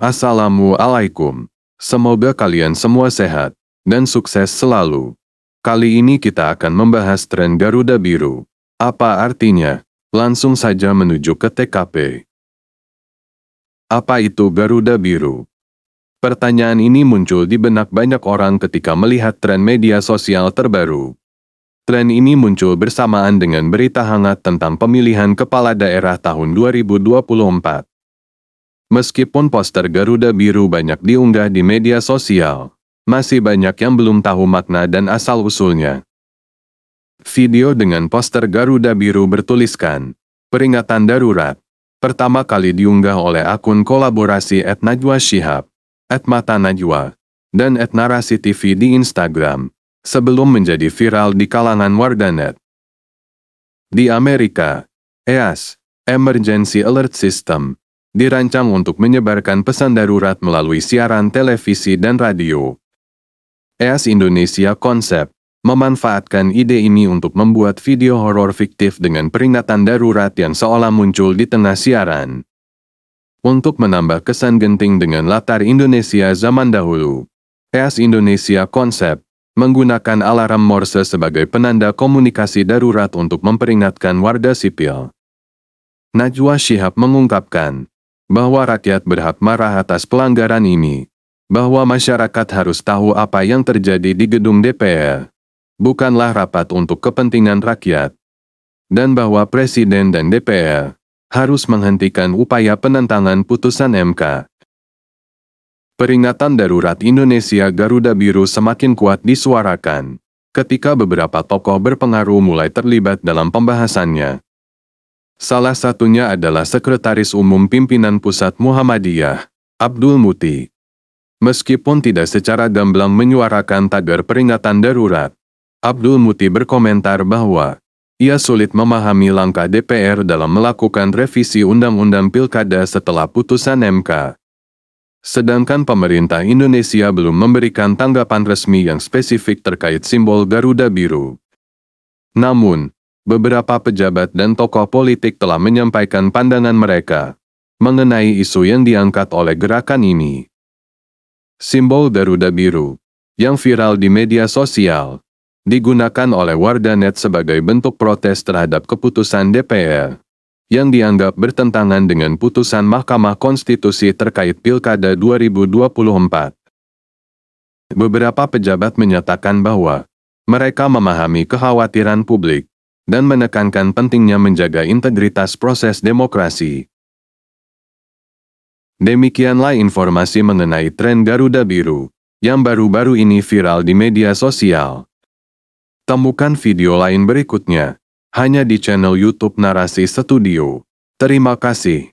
Assalamualaikum. Semoga kalian semua sehat dan sukses selalu. Kali ini kita akan membahas tren Garuda Biru. Apa artinya? Langsung saja menuju ke TKP. Apa itu Garuda Biru? Pertanyaan ini muncul di benak banyak orang ketika melihat tren media sosial terbaru. Tren ini muncul bersamaan dengan berita hangat tentang pemilihan kepala daerah tahun 2024. Meskipun poster Garuda Biru banyak diunggah di media sosial, masih banyak yang belum tahu makna dan asal-usulnya. Video dengan poster Garuda Biru bertuliskan, Peringatan Darurat, pertama kali diunggah oleh akun kolaborasi at Najwa Shihab, at Mata Najwa, dan at Narasi TV di Instagram, sebelum menjadi viral di kalangan warganet. Di Amerika, EAS, Emergency Alert System, dirancang untuk menyebarkan pesan darurat melalui siaran televisi dan radio. EAS Indonesia Konsep memanfaatkan ide ini untuk membuat video horor fiktif dengan peringatan darurat yang seolah muncul di tengah siaran. Untuk menambah kesan genting dengan latar Indonesia zaman dahulu, EAS Indonesia Konsep menggunakan alarm Morse sebagai penanda komunikasi darurat untuk memperingatkan warga sipil. Najwa Shihab mengungkapkan, bahwa rakyat berhak marah atas pelanggaran ini. Bahwa masyarakat harus tahu apa yang terjadi di gedung DPR. Bukanlah rapat untuk kepentingan rakyat. Dan bahwa Presiden dan DPR harus menghentikan upaya penentangan putusan MK. Peringatan darurat Indonesia Garuda Biru semakin kuat disuarakan ketika beberapa tokoh berpengaruh mulai terlibat dalam pembahasannya. Salah satunya adalah Sekretaris Umum Pimpinan Pusat Muhammadiyah, Abdul Muti. Meskipun tidak secara gamblang menyuarakan tagar peringatan darurat, Abdul Muti berkomentar bahwa ia sulit memahami langkah DPR dalam melakukan revisi Undang-Undang Pilkada setelah putusan MK. Sedangkan pemerintah Indonesia belum memberikan tanggapan resmi yang spesifik terkait simbol Garuda Biru. Namun, beberapa pejabat dan tokoh politik telah menyampaikan pandangan mereka mengenai isu yang diangkat oleh gerakan ini. Simbol Garuda Biru yang viral di media sosial digunakan oleh warganet sebagai bentuk protes terhadap keputusan DPR yang dianggap bertentangan dengan putusan Mahkamah Konstitusi terkait Pilkada 2024. Beberapa pejabat menyatakan bahwa mereka memahami kekhawatiran publik dan menekankan pentingnya menjaga integritas proses demokrasi. Demikianlah informasi mengenai tren Garuda Biru yang baru-baru ini viral di media sosial. Temukan video lain berikutnya hanya di channel YouTube Narasi Studio. Terima kasih.